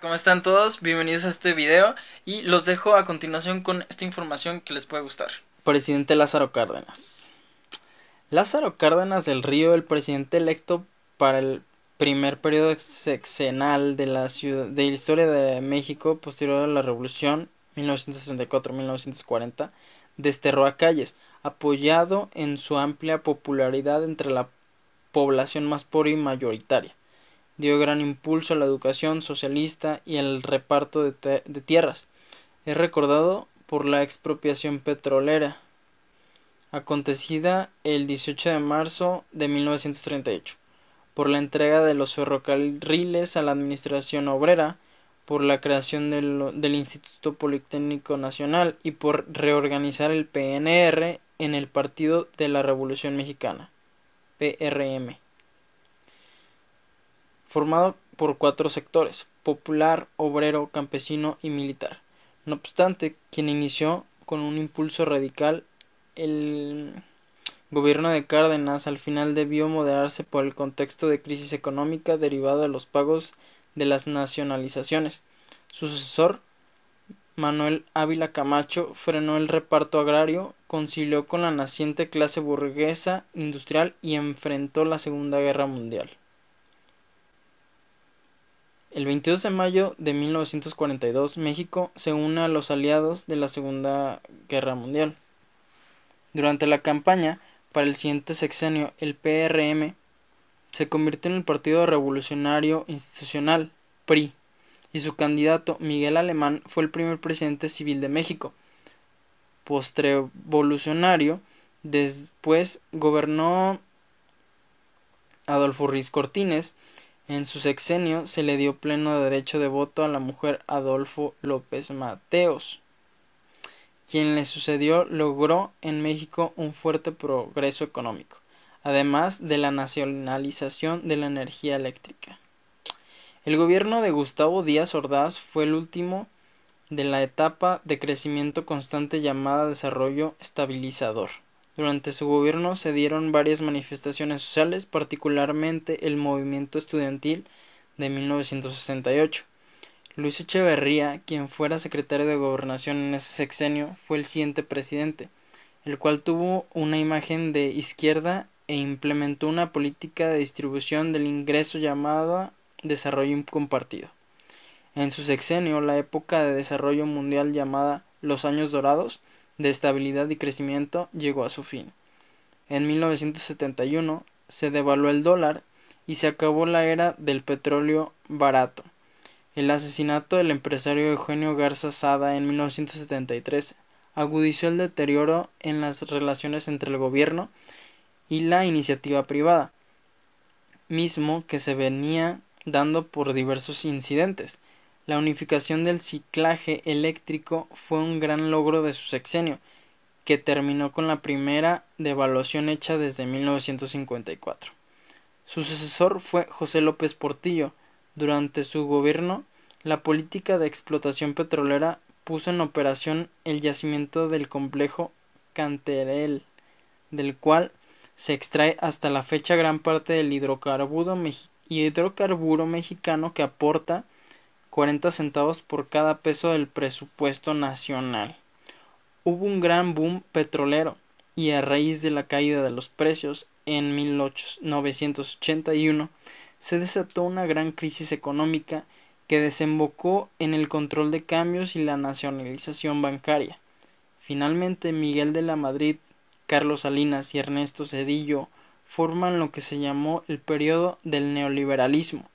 ¿Cómo están todos? Bienvenidos a este video y los dejo a continuación con esta información que les puede gustar. Presidente Lázaro Cárdenas. Lázaro Cárdenas del Río, el presidente electo para el primer periodo sexenal de la, ciudad, de la historia de México posterior a la Revolución 1964-1940, desterró a calles, apoyado en su amplia popularidad entre la población más pobre y mayoritaria dio gran impulso a la educación socialista y al reparto de, tierras. Es recordado por la expropiación petrolera, acontecida el 18 de marzo de 1938, por la entrega de los ferrocarriles a la Administración Obrera, por la creación del, del, Instituto Politécnico Nacional y por reorganizar el PNR en el Partido de la Revolución Mexicana, PRM formado por cuatro sectores popular, obrero, campesino y militar. No obstante, quien inició con un impulso radical el gobierno de Cárdenas al final debió moderarse por el contexto de crisis económica derivada de los pagos de las nacionalizaciones. Su sucesor, Manuel Ávila Camacho, frenó el reparto agrario, concilió con la naciente clase burguesa industrial y enfrentó la Segunda Guerra Mundial. El 22 de mayo de 1942, México se une a los aliados de la Segunda Guerra Mundial. Durante la campaña para el siguiente sexenio, el PRM se convirtió en el Partido Revolucionario Institucional, PRI, y su candidato Miguel Alemán fue el primer presidente civil de México. Postrevolucionario, después gobernó Adolfo Ruiz Cortines en su sexenio se le dio pleno derecho de voto a la mujer Adolfo López Mateos. Quien le sucedió logró en México un fuerte progreso económico, además de la nacionalización de la energía eléctrica. El gobierno de Gustavo Díaz Ordaz fue el último de la etapa de crecimiento constante llamada desarrollo estabilizador. Durante su gobierno se dieron varias manifestaciones sociales, particularmente el movimiento estudiantil de 1968. Luis Echeverría, quien fuera secretario de Gobernación en ese sexenio, fue el siguiente presidente, el cual tuvo una imagen de izquierda e implementó una política de distribución del ingreso llamada desarrollo compartido. En su sexenio, la época de desarrollo mundial llamada los años dorados, de estabilidad y crecimiento llegó a su fin. En 1971 se devaluó el dólar y se acabó la era del petróleo barato. El asesinato del empresario Eugenio Garza Sada en 1973 agudizó el deterioro en las relaciones entre el gobierno y la iniciativa privada, mismo que se venía dando por diversos incidentes. La unificación del ciclaje eléctrico fue un gran logro de su sexenio, que terminó con la primera devaluación hecha desde 1954. Su sucesor fue José López Portillo. Durante su gobierno, la política de explotación petrolera puso en operación el yacimiento del complejo Canterel, del cual se extrae hasta la fecha gran parte del hidrocarburo mexicano que aporta 40 centavos por cada peso del presupuesto nacional. Hubo un gran boom petrolero y a raíz de la caída de los precios en 1981 se desató una gran crisis económica que desembocó en el control de cambios y la nacionalización bancaria. Finalmente Miguel de la Madrid, Carlos Salinas y Ernesto Cedillo forman lo que se llamó el periodo del neoliberalismo,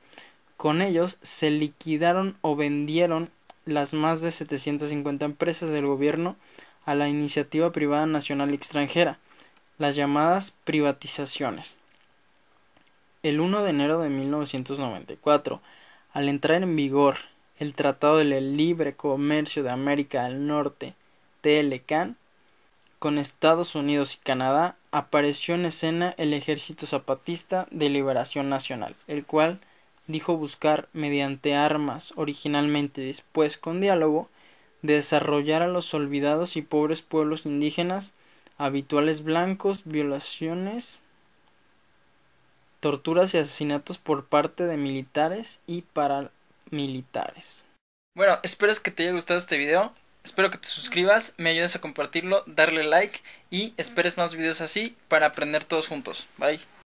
con ellos se liquidaron o vendieron las más de 750 empresas del gobierno a la iniciativa privada nacional y extranjera, las llamadas privatizaciones. El 1 de enero de 1994, al entrar en vigor el Tratado del Libre Comercio de América del Norte, TLCAN, con Estados Unidos y Canadá, apareció en escena el Ejército Zapatista de Liberación Nacional, el cual dijo buscar mediante armas originalmente después con diálogo desarrollar a los olvidados y pobres pueblos indígenas habituales blancos violaciones torturas y asesinatos por parte de militares y paramilitares bueno espero que te haya gustado este video espero que te suscribas me ayudes a compartirlo darle like y esperes más videos así para aprender todos juntos bye